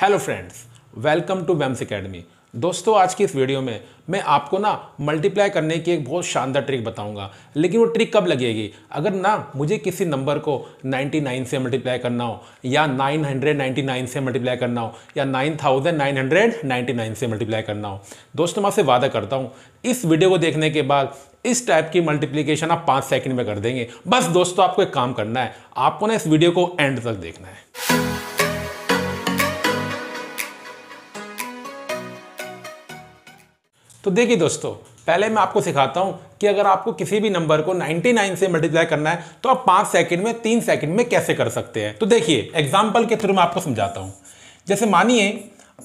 hello friends welcome to वेम्स academy दोस्तों आज की इस वीडियो में मैं आपको ना मल्टीप्लाई करने की एक बहुत शानदार ट्रिक बताऊंगा लेकिन वो ट्रिक कब लगेगी अगर ना मुझे किसी नंबर को 99 से मल्टीप्लाई करना हो या 999 से मल्टीप्लाई करना हो या 9999 से मल्टीप्लाई करना हो दोस्तों मैं आपसे वादा करता हूँ इस वीडियो को देखने के बाद इस टाइप की मल्टीप्लीकेशन आप पाँच सेकेंड में कर देंगे बस दोस्तों आपको एक काम करना है आपको ना इस वीडियो को एंड तक देखना है तो देखिए दोस्तों पहले मैं आपको सिखाता हूं कि अगर आपको किसी भी नंबर को 99 से मल्टीप्लाई करना है तो आप पांच सेकंड में तीन सेकंड में कैसे कर सकते हैं तो देखिए एग्जाम्पल के थ्रू मैं आपको समझाता हूं जैसे मानिए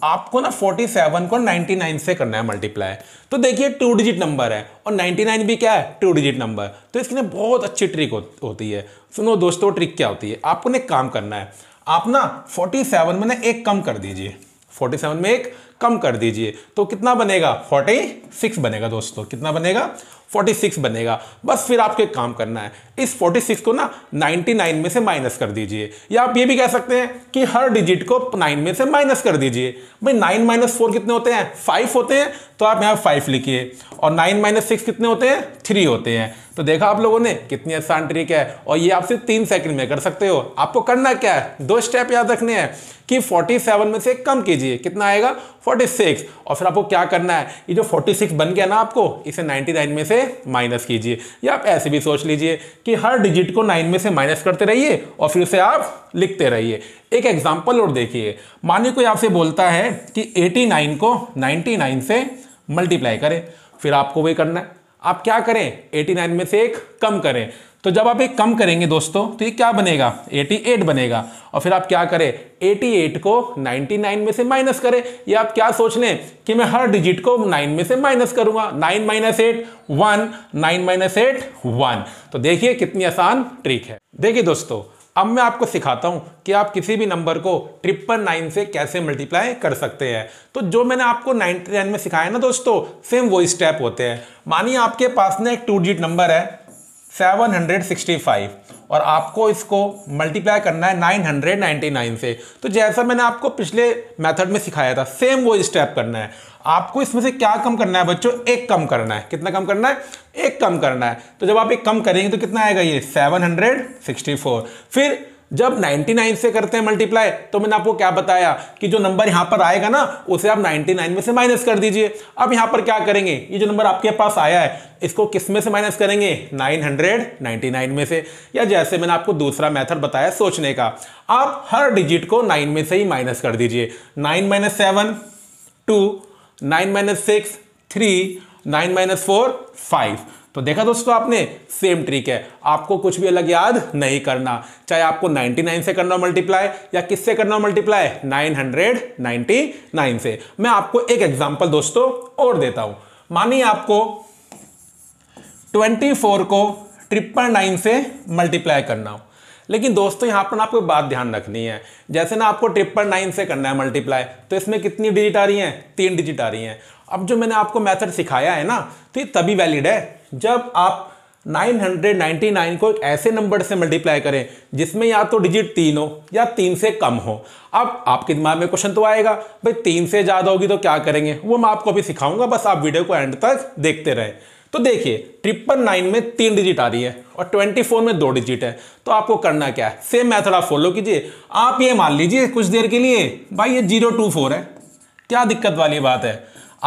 आपको ना 47 को 99 से करना है मल्टीप्लाई तो देखिए टू डिजिट नंबर है और 99 भी क्या है टू डिजिट नंबर तो इसके लिए बहुत अच्छी ट्रिक हो, होती है सुनो दोस्तों ट्रिक क्या होती है आपको ना काम करना है आप ना 47 में ना एक कम कर दीजिए 47 में एक कम कर दीजिए तो कितना बनेगा 46 बनेगा दोस्तों कितना बनेगा 46 बनेगा बस फिर आपको एक काम करना है इस 46 को ना 99 में से माइनस कर दीजिए या आप ये भी कह सकते हैं कि हर डिजिट को 9 में से माइनस कर दीजिए भाई 9 माइनस फोर कितने होते हैं 5 होते हैं तो आप यहाँ 5 लिखिए और 9 माइनस सिक्स कितने होते हैं 3 होते हैं तो देखा आप लोगों ने कितनी आसान ट्रिक है और ये आप सिर्फ तीन सेकंड में कर सकते हो आपको करना क्या है दो स्टेप याद रखने हैं कि 47 में से कम कीजिए कितना आएगा फोर्टी सिक्स और फिर आपको क्या करना है ये जो फोर्टी सिक्स बन गया ना आपको इसे नाइन्टी नाइन में से माइनस कीजिए या आप ऐसे भी सोच लीजिए कि हर डिजिट को नाइन में से माइनस करते रहिए और फिर उसे आप लिखते रहिए एक एग्जाम्पल और देखिए मानिए कोई आपसे बोलता है कि एटी नाइन को नाइन्टी नाइन से मल्टीप्लाई करें फिर आपको वही करना है आप क्या करें 89 में से एक कम करें तो जब आप एक कम करेंगे दोस्तों तो ये क्या बनेगा 88 बनेगा और फिर आप क्या करें 88 को 99 में से माइनस करें या आप क्या सोच लें कि मैं हर डिजिट को 9 में से माइनस करूंगा 9 minus eight one nine minus eight one तो देखिए कितनी आसान ट्रिक है देखिए दोस्तों अब मैं आपको सिखाता हूं कि आप किसी भी नंबर को ट्रिपल नाइन से कैसे मल्टीप्लाई कर सकते हैं तो जो मैंने आपको नाइन्टी नाइन में सिखाया ना दोस्तों सेम वो स्टेप होते हैं मानिए आपके पास ना एक टू डिजिट नंबर है 765 और आपको इसको मल्टीप्लाई करना है 999 से तो जैसा मैंने आपको पिछले मेथड में सिखाया था सेम वो स्टेप करना है आपको इसमें से क्या कम करना है बच्चों एक कम करना है कितना कम करना है एक कम करना है तो जब आप एक कम करेंगे तो कितना आएगा ये 764 फिर जब 99 से करते हैं मल्टीप्लाई तो मैंने आपको क्या बताया कि जो नंबर यहां पर आएगा ना उसे आप 99 में से माइनस कर दीजिए अब यहां पर क्या करेंगे ये जो नंबर आपके पास आया है इसको किस में से माइनस करेंगे 999 में से या जैसे मैंने आपको दूसरा मेथड बताया सोचने का आप हर डिजिट को 9 में से ही माइनस कर दीजिए 9 minus seven two nine minus six three nine minus four five तो देखा दोस्तों आपने सेम ट्रिक है आपको कुछ भी अलग याद नहीं करना चाहे आपको 99 से करना मल्टीप्लाई या किससे करना मल्टीप्लाई 999 से मैं आपको एक एग्जांपल दोस्तों और देता हूं मानिए आपको 24 को ट्रिपल नाइन से मल्टीप्लाई करना हो लेकिन दोस्तों यहाँ पर आपको बात ध्यान रखनी है जैसे ना आपको ट्रिपल नाइन से करना है मल्टीप्लाई तो इसमें कितनी डिजिट आ रही हैं तीन डिजिट आ रही हैं अब जो मैंने आपको मेथड सिखाया है ना तो ये तभी वैलिड है जब आप 999 को ऐसे नंबर से मल्टीप्लाई करें जिसमें या तो डिजिट तीन हो या तीन से कम हो अब आपके दिमाग में क्वेश्चन तो आएगा भाई तीन से ज़्यादा होगी तो क्या करेंगे वो मैं आपको अभी सिखाऊंगा बस आप वीडियो को एंड तक देखते रहें तो देखिए ट्रिपल नाइन में तीन डिजिट आ रही है और ट्वेंटी फोर में दो डिजिट है तो आपको करना क्या है सेम मेथड आप फॉलो कीजिए आप ये मान लीजिए कुछ देर के लिए भाई ये जीरो टू फोर है क्या दिक्कत वाली बात है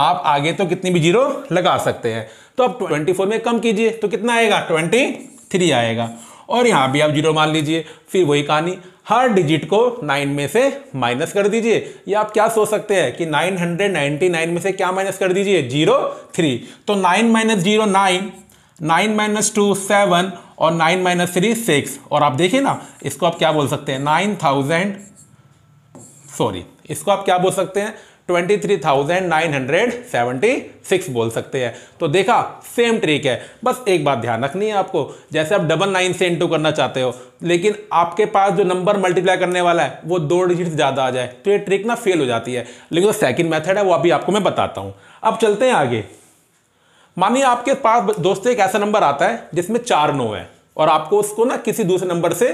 आप आगे तो कितनी भी जीरो लगा सकते हैं तो आप ट्वेंटी फोर में कम कीजिए तो कितना आएगा ट्वेंटी थ्री आएगा और यहाँ भी आप जीरो मान लीजिए फिर वही कहानी हर डिजिट को नाइन में से माइनस कर दीजिए या आप क्या सोच सकते हैं कि 999 में से क्या माइनस कर दीजिए जीरो थ्री तो nine minus zero nine nine minus two seven और नाइन माइनस थ्री सिक्स और आप देखिए ना इसको आप क्या बोल सकते हैं नाइन थाउजेंड सॉरी इसको आप क्या बोल सकते हैं 23,976 बोल सकते हैं तो देखा सेम ट्रिक है बस एक बात ध्यान रखनी है आपको जैसे आप डबल नाइन से इंटू करना चाहते हो लेकिन आपके पास जो नंबर मल्टीप्लाई करने वाला है वो दो डिजिट ज़्यादा आ जाए तो ये ट्रिक ना फेल हो जाती है लेकिन जो तो सेकेंड मैथड है वो अभी आपको मैं बताता हूँ अब चलते हैं आगे मानिए आपके पास दोस्तों एक ऐसा नंबर आता है जिसमें चार नो है और आपको उसको ना किसी दूसरे नंबर से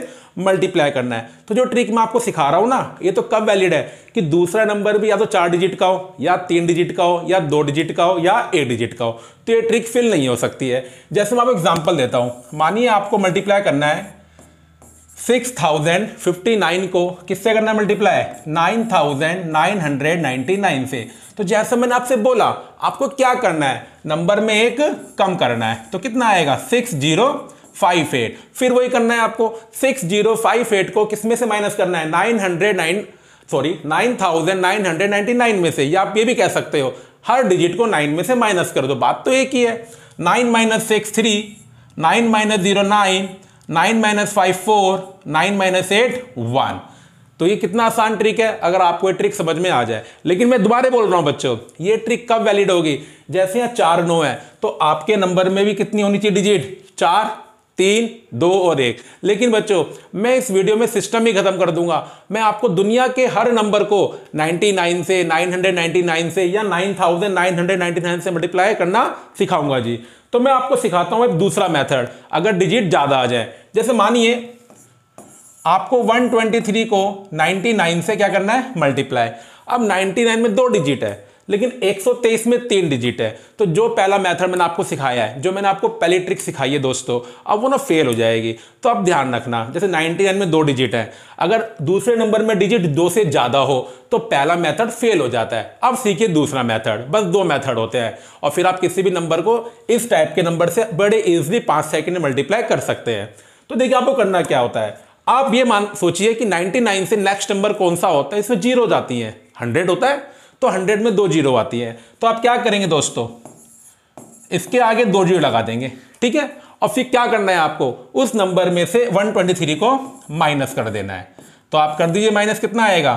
मल्टीप्लाई करना है तो जो ट्रिक मैं आपको सिखा रहा हूँ ना ये तो कब वैलिड है कि दूसरा नंबर भी या तो चार डिजिट का हो या तीन डिजिट का हो या दो डिजिट का हो या एक डिजिट का हो तो ये ट्रिक फिल नहीं हो सकती है जैसे मैं आपको एग्जाम्पल देता हूँ मानिए आपको मल्टीप्लाई करना है सिक्स थाउजेंड फिफ्टी नाइन को किससे करना है multiply nine thousand nine hundred ninety nine से तो जैसे मैंने आपसे बोला आपको क्या करना है नंबर में एक कम करना है तो कितना आएगा सिक्स जीरो फाइव एट फिर वही करना है आपको सिक्स जीरो फाइव एट को किसमें से माइनस करना है nine hundred nine sorry nine thousand nine hundred ninety nine में से या आप ये भी कह सकते हो हर डिजिट को नाइन में से माइनस कर दो बात तो एक ही है nine minus six three nine minus zero nine nine minus five four nine minus eight one तो ये कितना आसान ट्रिक है अगर आपको ये ट्रिक समझ में आ जाए लेकिन मैं दोबारा बोल रहा हूं बच्चों ये ट्रिक कब वैलिड होगी जैसे यहाँ चार नो है तो आपके नंबर में भी कितनी होनी चाहिए डिजिट चार तीन दो और एक लेकिन बच्चों मैं इस वीडियो में सिस्टम ही खत्म कर दूंगा मैं आपको दुनिया के हर नंबर को 99 से 999 से या 9999 से मल्टीप्लाई करना सिखाऊंगा जी तो मैं आपको सिखाता हूं एक दूसरा मेथड अगर डिजिट ज़्यादा आ जाए जैसे मानिए आपको 123 को 99 से क्या करना है मल्टीप्लाई अब 99 में दो डिजिट है लेकिन 123 में तीन डिजिट है तो जो पहला मेथड मैंने आपको सिखाया है जो मैंने आपको पहली ट्रिक सिखाई है दोस्तों अब वो ना फेल हो जाएगी तो आप ध्यान रखना जैसे 99 में दो डिजिट है अगर दूसरे नंबर में डिजिट दो से ज़्यादा हो तो पहला मेथड फेल हो जाता है अब सीखिए दूसरा मेथड बस दो मेथड होते हैं और फिर आप किसी भी नंबर को इस टाइप के नंबर से बड़े इजिली पांच सेकेंड में मल्टीप्लाई कर सकते हैं तो देखिए आपको करना क्या होता है आप ये मान सोचिए कि नाइनटी से नेक्स्ट नंबर कौन सा होता है इसमें जीरो जाती है हंड्रेड होता है तो हंड्रेड में दो जीरो आती है तो आप क्या करेंगे दोस्तों इसके आगे दो जीरो लगा देंगे ठीक है और फिर क्या करना है आपको उस नंबर में से 123 को माइनस कर देना है तो आप कर दीजिए माइनस कितना आएगा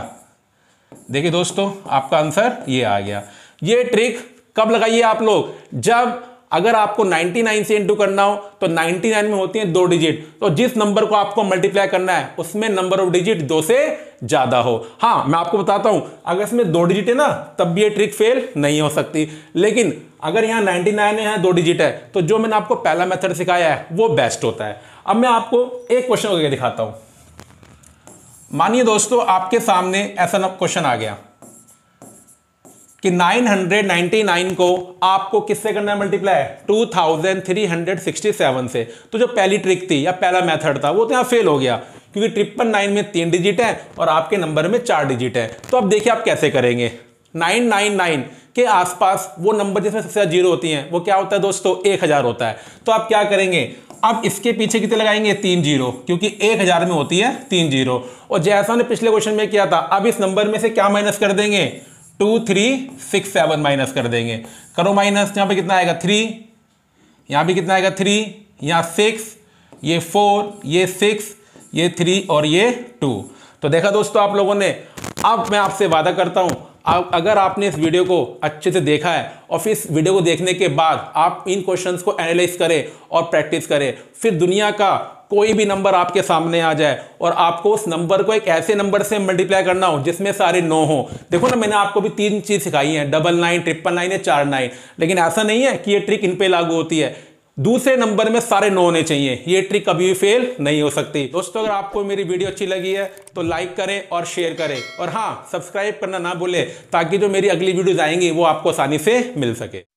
देखिए दोस्तों आपका आंसर ये आ गया ये ट्रिक कब लगाइए आप लोग जब अगर आपको 99 से इंटू करना हो तो 99 में होती है दो डिजिट तो जिस नंबर को आपको मल्टीप्लाई करना है उसमें नंबर ऑफ डिजिट दो से ज्यादा हो हाँ मैं आपको बताता हूं अगर इसमें दो डिजिट है ना तब भी ये ट्रिक फेल नहीं हो सकती लेकिन अगर यहाँ 99 नाइन है दो डिजिट है तो जो मैंने आपको पहला मेथड सिखाया है वो बेस्ट होता है अब मैं आपको एक क्वेश्चन दिखाता हूं मानिए दोस्तों आपके सामने ऐसा क्वेश्चन आ गया कि 999 को आपको किससे करना है मल्टीप्लाई 2367 से तो जो पहली ट्रिक थी या पहला मेथड था वो तो यहाँ फेल हो गया क्योंकि ट्रिपल नाइन में तीन डिजिट है और आपके नंबर में चार डिजिट है तो अब देखिए आप कैसे करेंगे 999 के आसपास वो नंबर जिसमें सबसे ज़्यादा जीरो होती हैं वो क्या होता है दोस्तों एक हज़ार होता है तो आप क्या करेंगे अब इसके पीछे कितने लगाएंगे तीन जीरो क्योंकि एक हज़ार में होती है तीन जीरो और जैसा ने पिछले क्वेश्चन में किया था अब इस नंबर में से क्या माइनस कर देंगे two three six seven minus कर देंगे करो माइनस यहाँ पे कितना आएगा थ्री यहाँ भी कितना आएगा थ्री यहाँ सिक्स ये फोर ये सिक्स ये थ्री और ये टू तो देखा दोस्तों आप लोगों ने अब मैं आपसे वादा करता हूँ आप अगर आपने इस वीडियो को अच्छे से देखा है और फिर इस वीडियो को देखने के बाद आप इन क्वेश्चंस को एनालाइज करें और प्रैक्टिस करें फिर दुनिया का कोई भी नंबर आपके सामने आ जाए और आपको उस नंबर को एक ऐसे नंबर से मल्टीप्लाई करना हो जिसमें सारे नौ हो देखो ना मैंने आपको भी तीन चीज़ सिखाई है डबल नाइन ट्रिपल नाइन या चार नाइन लेकिन ऐसा नहीं है कि ये ट्रिक इन पे लागू होती है दूसरे नंबर में सारे नौ होने चाहिए ये ट्रिक कभी भी फेल नहीं हो सकती दोस्तों अगर आपको मेरी वीडियो अच्छी लगी है तो लाइक करें और शेयर करें और हाँ सब्सक्राइब करना ना भूलें ताकि जो मेरी अगली वीडियोज आएंगी वो आपको आसानी से मिल सके